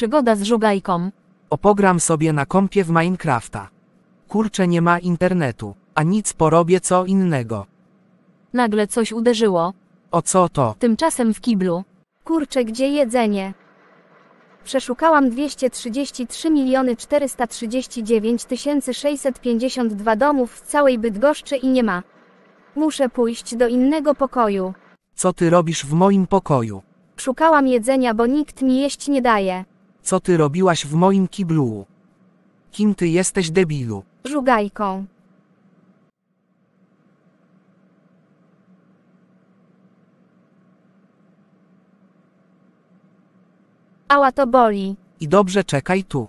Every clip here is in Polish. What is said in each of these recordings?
Przygoda z żugajką. Opogram sobie na kompie w Minecrafta. Kurczę nie ma internetu, a nic porobię co innego. Nagle coś uderzyło. O co to? Tymczasem w kiblu. Kurczę, gdzie jedzenie? Przeszukałam 233 439 652 domów w całej Bydgoszczy i nie ma. Muszę pójść do innego pokoju. Co ty robisz w moim pokoju? Szukałam jedzenia, bo nikt mi jeść nie daje. Co ty robiłaś w moim kiblu? Kim ty jesteś debilu? Żugajką. Ała to boli. I dobrze czekaj tu.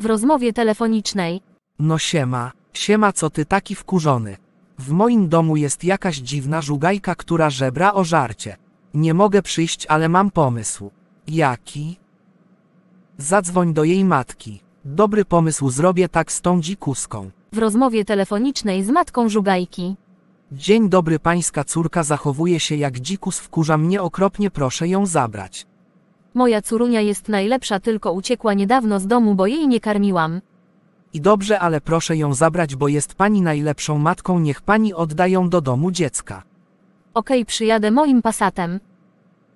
W rozmowie telefonicznej. No siema, siema co ty taki wkurzony. W moim domu jest jakaś dziwna żugajka, która żebra o żarcie. Nie mogę przyjść, ale mam pomysł. Jaki? Zadzwoń do jej matki. Dobry pomysł zrobię tak z tą dzikuską. W rozmowie telefonicznej z matką Żugajki. Dzień dobry pańska córka zachowuje się jak dzikus wkurza mnie okropnie proszę ją zabrać. Moja córunia jest najlepsza tylko uciekła niedawno z domu bo jej nie karmiłam. I dobrze ale proszę ją zabrać bo jest pani najlepszą matką niech pani odda ją do domu dziecka. Okej przyjadę moim pasatem.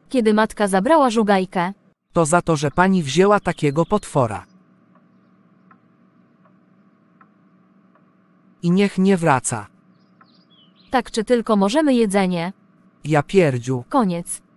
Kiedy matka zabrała Żugajkę to za to, że pani wzięła takiego potwora. I niech nie wraca. Tak czy tylko możemy jedzenie? Ja pierdziu. Koniec.